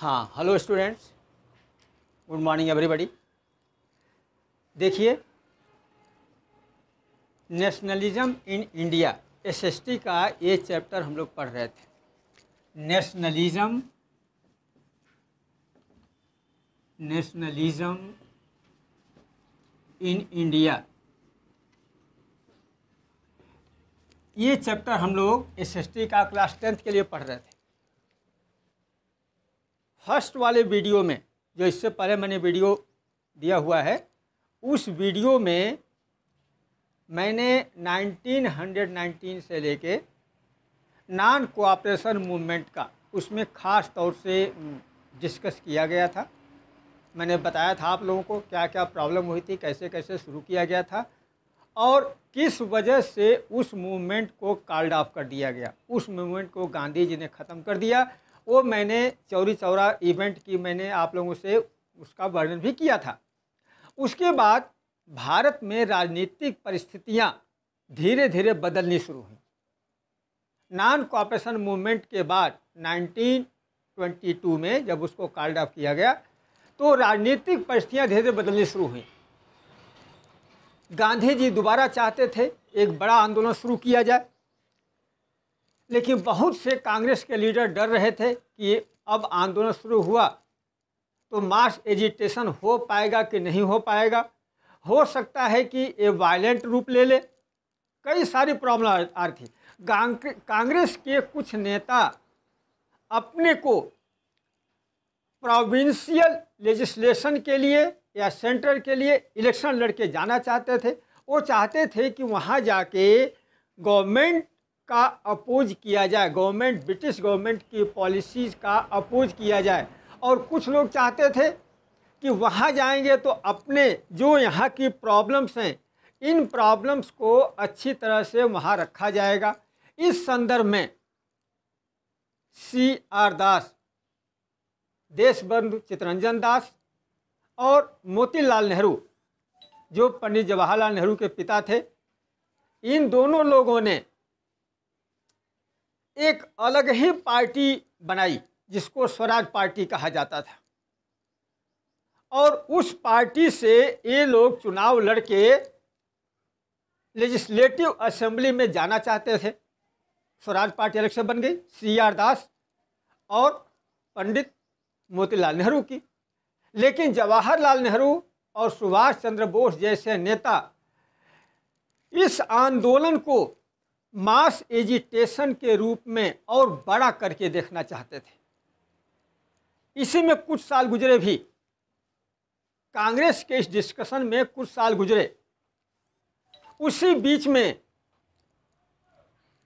हाँ hello students good morning everybody देखिए nationalism in India SST का ये चैप्टर हम लोग पढ़ रहे थे नेशनलिज्म नेशनलिज्म इन इंडिया ये चैप्टर हम लोग एसएसटी का क्लास टेंथ के लिए पढ़ रहे थे फर्स्ट वाले वीडियो में जो इससे पहले मैंने वीडियो दिया हुआ है उस वीडियो में मैंने 1919 से लेके नॉन कोऑपरेशन मूवमेंट का उसमें ख़ास तौर से डिस्कस किया गया था मैंने बताया था आप लोगों को क्या क्या प्रॉब्लम हुई थी कैसे कैसे शुरू किया गया था और किस वजह से उस मूवमेंट को कार्ड ऑफ कर दिया गया उस मूवमेंट को गांधी जी ने ख़त्म कर दिया वो मैंने चौरी चौरा इवेंट की मैंने आप लोगों से उसका वर्णन भी किया था उसके बाद भारत में राजनीतिक परिस्थितियां धीरे धीरे बदलनी शुरू हुई नॉन कॉपरेशन मूवमेंट के बाद 1922 में जब उसको कार्ड ऑफ किया गया तो राजनीतिक परिस्थितियाँ धीरे धीरे बदलनी शुरू हुई गांधी जी दोबारा चाहते थे एक बड़ा आंदोलन शुरू किया जाए लेकिन बहुत से कांग्रेस के लीडर डर रहे थे कि अब आंदोलन शुरू हुआ तो मास एजिटेशन हो पाएगा कि नहीं हो पाएगा हो सकता है कि ये वायलेंट रूप ले ले कई सारी प्रॉब्लम आ रही थी कांग्रेस के कुछ नेता अपने को प्रोविंशियल लेजिस्लेशन के लिए या सेंटर के लिए इलेक्शन लड़के जाना चाहते थे वो चाहते थे कि वहाँ जाके गवर्नमेंट का अपोज किया जाए गवर्नमेंट ब्रिटिश गवर्नमेंट की पॉलिसीज़ का अपोज किया जाए और कुछ लोग चाहते थे कि वहाँ जाएंगे तो अपने जो यहाँ की प्रॉब्लम्स हैं इन प्रॉब्लम्स को अच्छी तरह से वहाँ रखा जाएगा इस संदर्भ में सी आर दास देशबंधु चितरंजन दास और मोतीलाल नेहरू जो पंडित जवाहरलाल नेहरू के पिता थे इन दोनों लोगों ने एक अलग ही पार्टी बनाई जिसको स्वराज पार्टी कहा जाता था और उस पार्टी से ये लोग चुनाव लड़के लेजिस्लेटिव असेंबली में जाना चाहते थे स्वराज पार्टी अलग से बन गई सी आर दास और पंडित मोतीलाल नेहरू की लेकिन जवाहरलाल नेहरू और सुभाष चंद्र बोस जैसे नेता इस आंदोलन को मास एजिटेशन के रूप में और बड़ा करके देखना चाहते थे इसी में कुछ साल गुजरे भी कांग्रेस के इस डिस्कशन में कुछ साल गुजरे उसी बीच में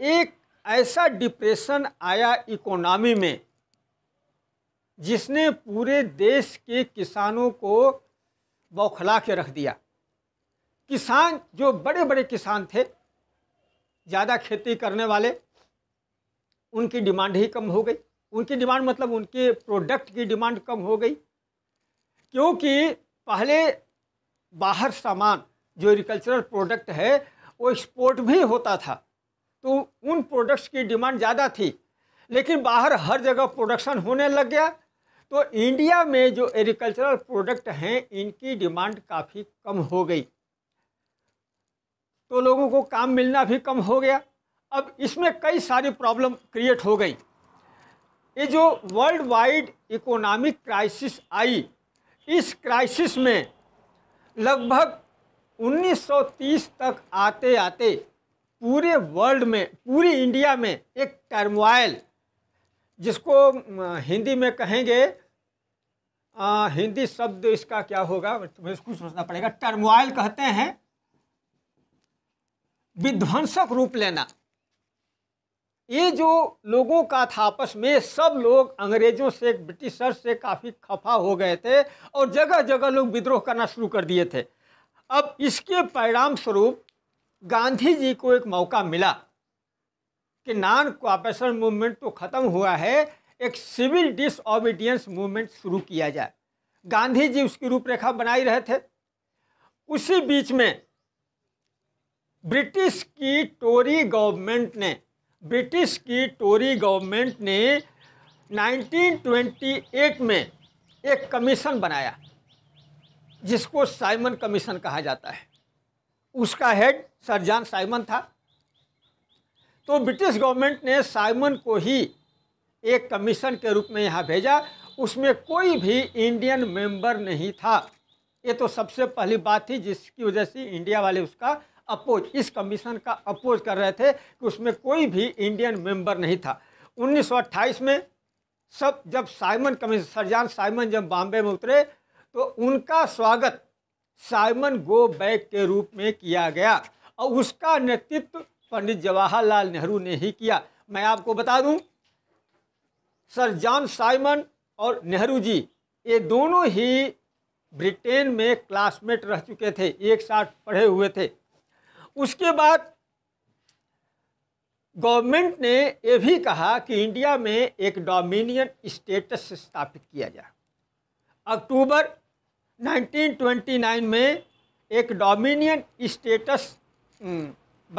एक ऐसा डिप्रेशन आया इकोनॉमी में जिसने पूरे देश के किसानों को बौखला के रख दिया किसान जो बड़े बड़े किसान थे ज़्यादा खेती करने वाले उनकी डिमांड ही कम हो गई उनकी डिमांड मतलब उनके प्रोडक्ट की डिमांड कम हो गई क्योंकि पहले बाहर सामान जो एग्रीकल्चरल प्रोडक्ट है वो एक्सपोर्ट भी होता था तो उन प्रोडक्ट्स की डिमांड ज़्यादा थी लेकिन बाहर हर जगह प्रोडक्शन होने लग गया तो इंडिया में जो एग्रीकल्चरल प्रोडक्ट हैं इनकी डिमांड काफ़ी कम हो गई तो लोगों को काम मिलना भी कम हो गया अब इसमें कई सारी प्रॉब्लम क्रिएट हो गई ये जो वर्ल्ड वाइड इकोनॉमिक क्राइसिस आई इस क्राइसिस में लगभग 1930 तक आते आते पूरे वर्ल्ड में पूरी इंडिया में एक टर्मवाइल जिसको हिंदी में कहेंगे आ, हिंदी शब्द इसका क्या होगा तुम्हें कुछ सोचना पड़ेगा टर्मवाइल कहते हैं विध्वंसक रूप लेना ये जो लोगों का था आपस में सब लोग अंग्रेजों से ब्रिटिशर्स से काफ़ी खफा हो गए थे और जगह जगह लोग विद्रोह करना शुरू कर दिए थे अब इसके परिणाम स्वरूप गांधी जी को एक मौका मिला कि नॉन कोऑपरेशन मूवमेंट तो ख़त्म हुआ है एक सिविल डिसऑबिडियंस मूवमेंट शुरू किया जाए गांधी जी उसकी रूपरेखा बनाई रहे थे उसी बीच में ब्रिटिश की टोरी गवर्नमेंट ने ब्रिटिश की टोरी गवर्नमेंट ने 1928 में एक कमीशन बनाया जिसको साइमन कमीशन कहा जाता है उसका हेड सर जॉन साइमन था तो ब्रिटिश गवर्नमेंट ने साइमन को ही एक कमीशन के रूप में यहाँ भेजा उसमें कोई भी इंडियन मेंबर नहीं था ये तो सबसे पहली बात थी जिसकी वजह से इंडिया वाले उसका अपोज इस कमीशन का अपोज कर रहे थे कि उसमें कोई भी इंडियन मेंबर नहीं था 1928 में सब जब साइमन कमीशन सरजान साइमन जब बॉम्बे में उतरे तो उनका स्वागत साइमन गो बैक के रूप में किया गया और उसका नेतृत्व पंडित जवाहरलाल नेहरू ने ही किया मैं आपको बता दूं सर जॉन साइमन और नेहरू जी ये दोनों ही ब्रिटेन में क्लासमेट रह चुके थे एक साथ पढ़े हुए थे उसके बाद गवर्नमेंट ने यह भी कहा कि इंडिया में एक डोमिनियन स्टेटस स्थापित किया जाए अक्टूबर 1929 में एक डोमिनियन स्टेटस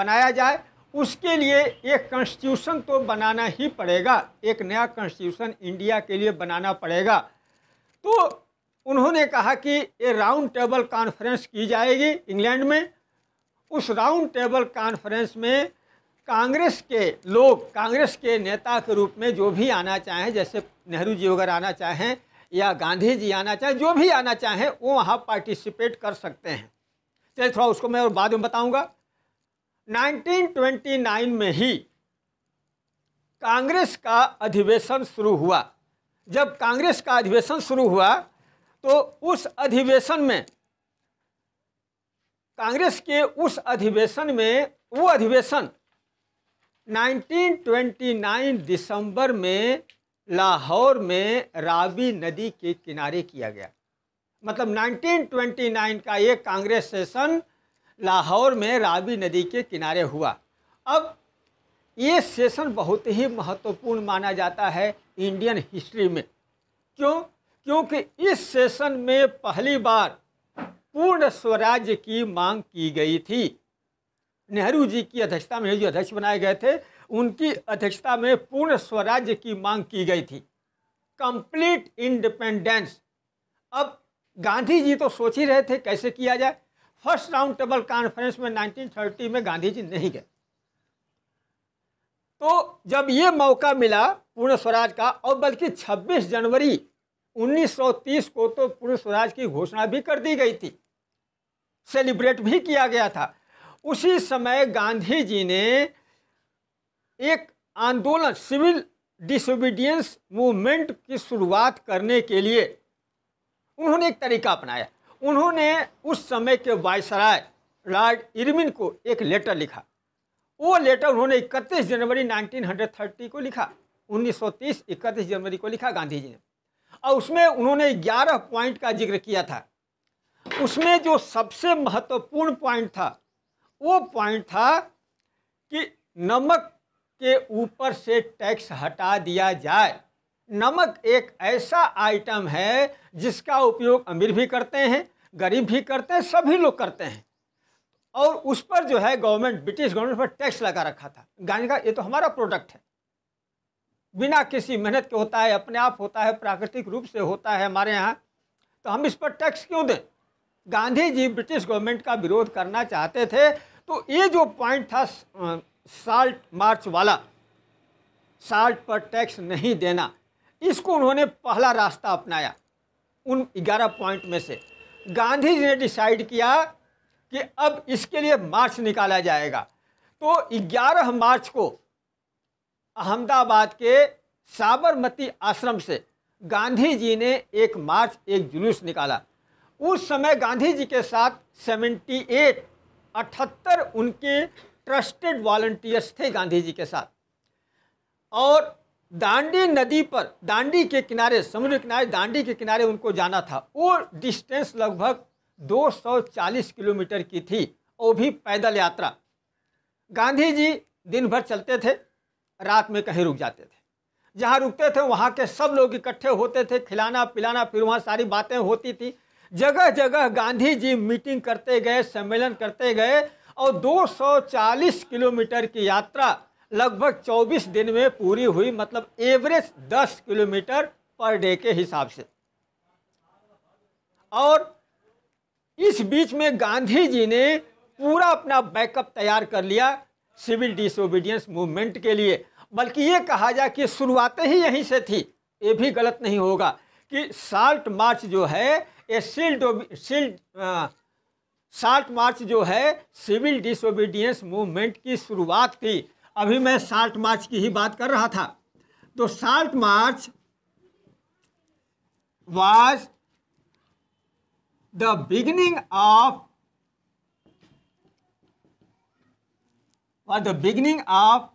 बनाया जाए उसके लिए एक कॉन्स्टिट्यूशन तो बनाना ही पड़ेगा एक नया कॉन्स्टिट्यूशन इंडिया के लिए बनाना पड़ेगा तो उन्होंने कहा कि ये राउंड टेबल कॉन्फ्रेंस की जाएगी इंग्लैंड में उस राउंड टेबल कॉन्फ्रेंस में कांग्रेस के लोग कांग्रेस के नेता के रूप में जो भी आना चाहें जैसे नेहरू जी वगैरह आना चाहें या गांधी जी आना चाहें जो भी आना चाहें वो वहाँ पार्टिसिपेट कर सकते हैं चलिए थोड़ा उसको मैं और बाद में बताऊंगा 1929 में ही कांग्रेस का अधिवेशन शुरू हुआ जब कांग्रेस का अधिवेशन शुरू हुआ तो उस अधिवेशन में कांग्रेस के उस अधिवेशन में वो अधिवेशन 1929 दिसंबर में लाहौर में रावी नदी के किनारे किया गया मतलब 1929 का ये कांग्रेस सेशन लाहौर में रावी नदी के किनारे हुआ अब ये सेशन बहुत ही महत्वपूर्ण माना जाता है इंडियन हिस्ट्री में क्यों क्योंकि इस सेशन में पहली बार पूर्ण स्वराज्य की मांग की गई थी नेहरू जी की अध्यक्षता में जो अध्यक्ष बनाए गए थे उनकी अध्यक्षता में पूर्ण स्वराज्य की मांग की गई थी कंप्लीट इंडिपेंडेंस अब गांधी जी तो सोच ही रहे थे कैसे किया जाए फर्स्ट राउंड टेबल कॉन्फ्रेंस में 1930 में गांधी जी नहीं गए तो जब ये मौका मिला पूर्ण स्वराज का और बल्कि 26 जनवरी 1930 को तो पुरुष स्वराज की घोषणा भी कर दी गई थी सेलिब्रेट भी किया गया था उसी समय गांधी जी ने एक आंदोलन सिविल डिसोबीडियंस मूवमेंट की शुरुआत करने के लिए उन्होंने एक तरीका अपनाया उन्होंने उस समय के वायसराय लॉर्ड इरविन को एक लेटर लिखा वो लेटर उन्होंने इकतीस जनवरी 1930 को लिखा 1930 इकतीस जनवरी को लिखा गांधी जी ने और उसमें उन्होंने ग्यारह पॉइंट का जिक्र किया था उसमें जो सबसे महत्वपूर्ण पॉइंट था वो पॉइंट था कि नमक के ऊपर से टैक्स हटा दिया जाए नमक एक ऐसा आइटम है जिसका उपयोग अमीर भी करते हैं गरीब भी करते हैं सभी लोग करते हैं और उस पर जो है गवर्नमेंट ब्रिटिश गवर्नमेंट पर टैक्स लगा रखा था गाने का ये तो हमारा प्रोडक्ट है बिना किसी मेहनत के होता है अपने आप होता है प्राकृतिक रूप से होता है हमारे यहाँ तो हम इस पर टैक्स क्यों दें गांधी जी ब्रिटिश गवर्नमेंट का विरोध करना चाहते थे तो ये जो पॉइंट था साल्ट मार्च वाला साल्ट पर टैक्स नहीं देना इसको उन्होंने पहला रास्ता अपनाया उन ग्यारह पॉइंट में से गांधी जी ने डिसाइड किया कि अब इसके लिए मार्च निकाला जाएगा तो 11 मार्च को अहमदाबाद के साबरमती आश्रम से गांधी जी ने एक मार्च एक जुलूस निकाला उस समय गांधी जी के साथ 78 अठहत्तर उनके ट्रस्टेड वॉल्टियर्स थे गांधी जी के साथ और दांडी नदी पर दांडी के किनारे समुद्र किनारे दांडी के किनारे उनको जाना था वो डिस्टेंस लगभग 240 किलोमीटर की थी वो भी पैदल यात्रा गांधी जी दिन भर चलते थे रात में कहीं रुक जाते थे जहाँ रुकते थे वहाँ के सब लोग इकट्ठे होते थे खिलाना पिलाना फिर वहाँ सारी बातें होती थी जगह जगह गांधी जी मीटिंग करते गए सम्मेलन करते गए और 240 किलोमीटर की यात्रा लगभग 24 दिन में पूरी हुई मतलब एवरेज 10 किलोमीटर पर डे के हिसाब से और इस बीच में गांधी जी ने पूरा अपना बैकअप तैयार कर लिया सिविल डिसोबीडियंस मूवमेंट के लिए बल्कि ये कहा जाए कि शुरुआत ही यहीं से थी ये भी गलत नहीं होगा कि साल्ट मार्च जो है ये सिल्ड सिल्ड साल्ट मार्च जो है सिविल डिसोबीडियंस मूवमेंट की शुरुआत थी अभी मैं साल्ट मार्च की ही बात कर रहा था तो salt march was the beginning of was the beginning of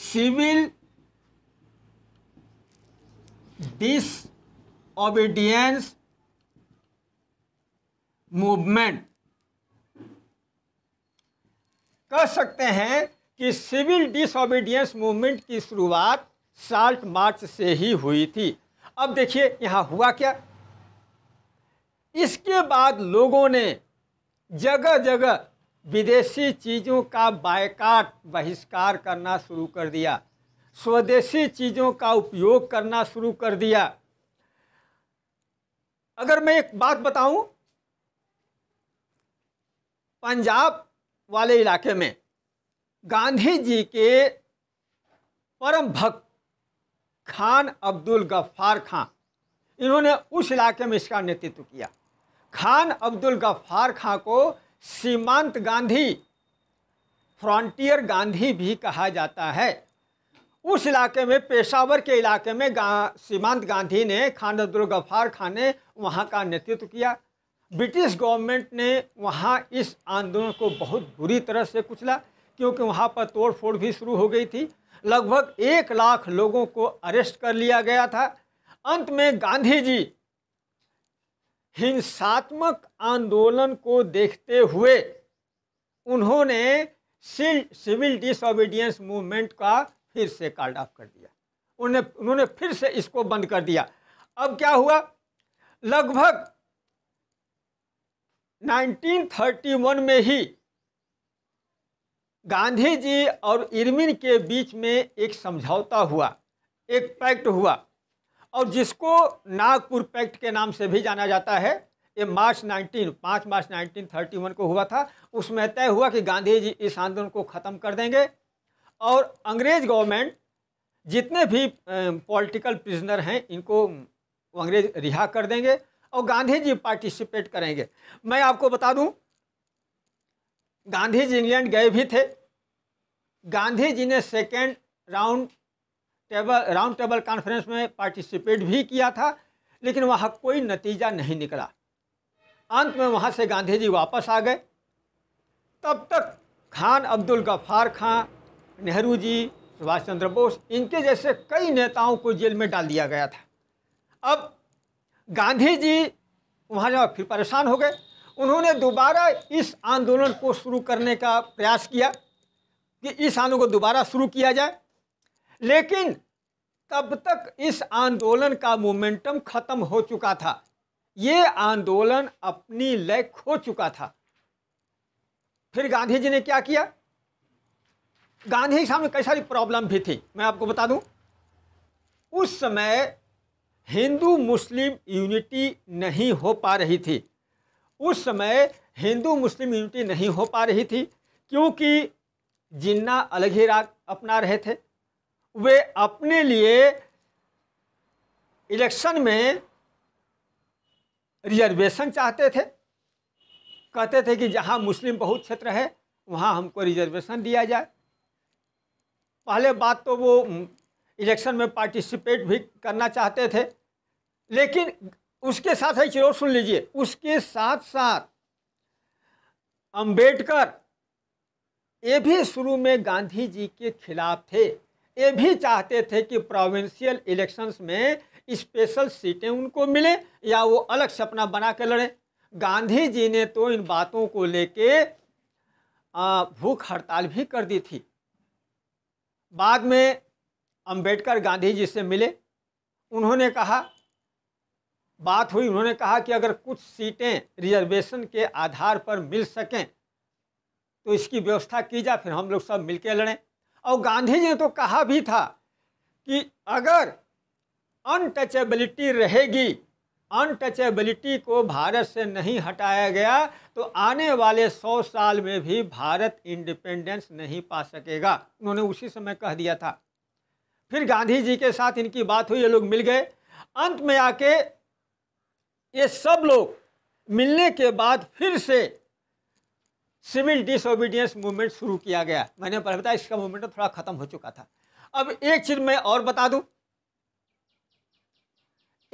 civil dis disobedience movement कह सकते हैं कि सिविल डिसओबीडियंस मूवमेंट की शुरुआत साल्ट मार्च से ही हुई थी अब देखिए यहां हुआ क्या इसके बाद लोगों ने जगह जगह विदेशी चीज़ों का बायकाट बहिष्कार करना शुरू कर दिया स्वदेशी चीज़ों का उपयोग करना शुरू कर दिया अगर मैं एक बात बताऊं पंजाब वाले इलाके में गांधी जी के परम भक्त खान अब्दुल गफ्फार खां इन्होंने उस इलाके में इसका नेतृत्व किया खान अब्दुल गफ्फार खां को सीमांत गांधी फ्रंटियर गांधी भी कहा जाता है उस इलाके में पेशावर के इलाके में गा, सीमांत गांधी ने खान अब्दुल खान ने वहाँ का नेतृत्व किया ब्रिटिश गवर्नमेंट ने वहाँ इस आंदोलन को बहुत बुरी तरह से कुचला क्योंकि वहाँ पर तोड़फोड़ भी शुरू हो गई थी लगभग एक लाख लोगों को अरेस्ट कर लिया गया था अंत में गांधी जी हिंसात्मक आंदोलन को देखते हुए उन्होंने सिविल डिसोबीडियंस मूवमेंट का फिर से कार्ड ऑफ कर दिया उन्हें उन्होंने फिर से इसको बंद कर दिया अब क्या हुआ लगभग 1931 में ही गांधी जी और इरमिन के बीच में एक समझौता हुआ एक पैक्ट हुआ और जिसको नागपुर पैक्ट के नाम से भी जाना जाता है ये मार्च 19 पाँच मार्च 1931 को हुआ था उसमें तय हुआ कि गांधी जी इस आंदोलन को ख़त्म कर देंगे और अंग्रेज़ गवर्नमेंट जितने भी पॉलिटिकल प्रिजनर हैं इनको अंग्रेज रिहा कर देंगे और गांधी जी पार्टिसिपेट करेंगे मैं आपको बता दूं गांधी जी इंग्लैंड गए भी थे गांधी जी ने second round table round table conference में पार्टिसिपेट भी किया था लेकिन वहाँ कोई नतीजा नहीं निकला अंत में वहाँ से गांधी जी वापस आ गए तब तक खान अब्दुल गफ्फार खान नेहरू जी सुभाष चंद्र बोस इनके जैसे कई नेताओं को जेल में डाल दिया गया था अब गांधी जी वहाँ जा फिर परेशान हो गए उन्होंने दोबारा इस आंदोलन को शुरू करने का प्रयास किया कि इस आंदोलन को दोबारा शुरू किया जाए लेकिन तब तक इस आंदोलन का मोमेंटम खत्म हो चुका था ये आंदोलन अपनी लय खो चुका था फिर गांधी जी ने क्या किया गांधी के सामने कई सारी प्रॉब्लम भी थी मैं आपको बता दूं उस समय हिंदू मुस्लिम यूनिटी नहीं हो पा रही थी उस समय हिंदू मुस्लिम यूनिटी नहीं हो पा रही थी क्योंकि जिन्ना अलग ही राग अपना रहे थे वे अपने लिए इलेक्शन में रिजर्वेशन चाहते थे कहते थे कि जहाँ मुस्लिम बहुत क्षेत्र है वहाँ हमको रिजर्वेशन दिया जाए पहले बात तो वो इलेक्शन में पार्टिसिपेट भी करना चाहते थे लेकिन उसके साथ है चलो सुन लीजिए उसके साथ साथ अंबेडकर ये भी शुरू में गांधी जी के खिलाफ थे ये भी चाहते थे कि प्रोविंशियल इलेक्शंस में स्पेशल सीटें उनको मिलें या वो अलग सपना बना कर लड़ें गांधी जी ने तो इन बातों को लेके भूख हड़ताल भी कर दी थी बाद में अंबेडकर गांधी जी से मिले उन्होंने कहा बात हुई उन्होंने कहा कि अगर कुछ सीटें रिजर्वेशन के आधार पर मिल सकें तो इसकी व्यवस्था की जाए फिर हम लोग सब मिलकर लड़ें और गांधी जी ने तो कहा भी था कि अगर अनटचेबिलिटी रहेगी अनटचेबिलिटी को भारत से नहीं हटाया गया तो आने वाले सौ साल में भी भारत इंडिपेंडेंस नहीं पा सकेगा उन्होंने उसी समय कह दिया था फिर गांधी जी के साथ इनकी बात हुई ये लोग मिल गए अंत में आके ये सब लोग मिलने के बाद फिर से सिविल डिसोबीडियंस मूवमेंट शुरू किया गया मैंने पहले बताया इसका मूवमेंट तो थोड़ा ख़त्म हो चुका था अब एक चीज़ मैं और बता दूं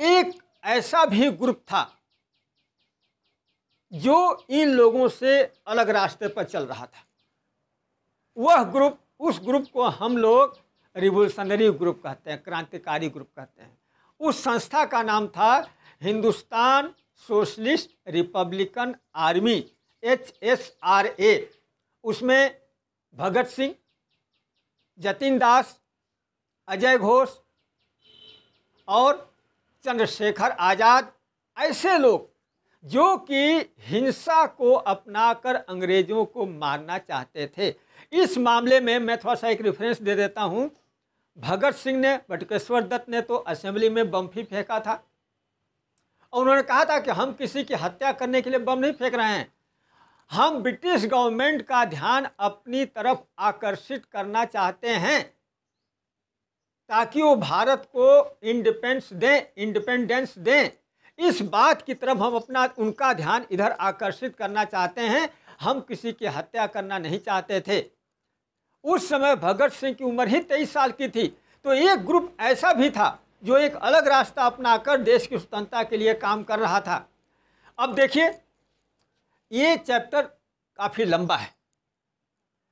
एक ऐसा भी ग्रुप था जो इन लोगों से अलग रास्ते पर चल रहा था वह ग्रुप उस ग्रुप को हम लोग रिवोल्यूशनरी ग्रुप कहते हैं क्रांतिकारी ग्रुप कहते हैं उस संस्था का नाम था Hindustan socialist republican army H S R A उसमें भगत सिंह जतिन दास अजय घोष और चंद्रशेखर आज़ाद ऐसे लोग जो कि हिंसा को अपनाकर अंग्रेज़ों को मारना चाहते थे इस मामले में मैं थोड़ा सा एक रेफरेंस दे देता हूँ भगत सिंह ने बटकेश्वर दत्त ने तो असेंबली में बम फेंका था और उन्होंने कहा था कि हम किसी की हत्या करने के लिए बम नहीं फेंक रहे हैं हम ब्रिटिश गवर्नमेंट का ध्यान अपनी तरफ आकर्षित करना चाहते हैं ताकि वो भारत को इंडिपेंडेंस दें इंडिपेंडेंस दें इस बात की तरफ हम अपना उनका ध्यान इधर आकर्षित करना चाहते हैं हम किसी की हत्या करना नहीं चाहते थे उस समय भगत सिंह की उम्र ही तेईस साल की थी तो एक ग्रुप ऐसा भी था जो एक अलग रास्ता अपनाकर देश की स्वतंत्रता के लिए काम कर रहा था अब देखिए ये चैप्टर काफ़ी लंबा है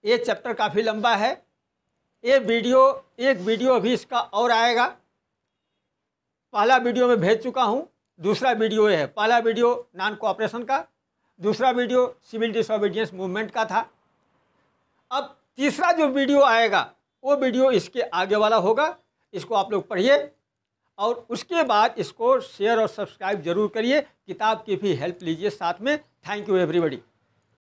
ये चैप्टर काफ़ी लंबा है ये वीडियो एक वीडियो अभी इसका और आएगा पहला वीडियो मैं भेज चुका हूँ दूसरा वीडियो ये है पहला वीडियो नॉन कोऑपरेशन का दूसरा वीडियो सिविल डिसोबीडियंस मूवमेंट का था अब तीसरा जो वीडियो आएगा वो वीडियो इसके आगे वाला होगा इसको आप लोग पढ़िए और उसके बाद इसको शेयर और सब्सक्राइब जरूर करिए किताब की भी हेल्प लीजिए साथ में थैंक यू एवरीबडी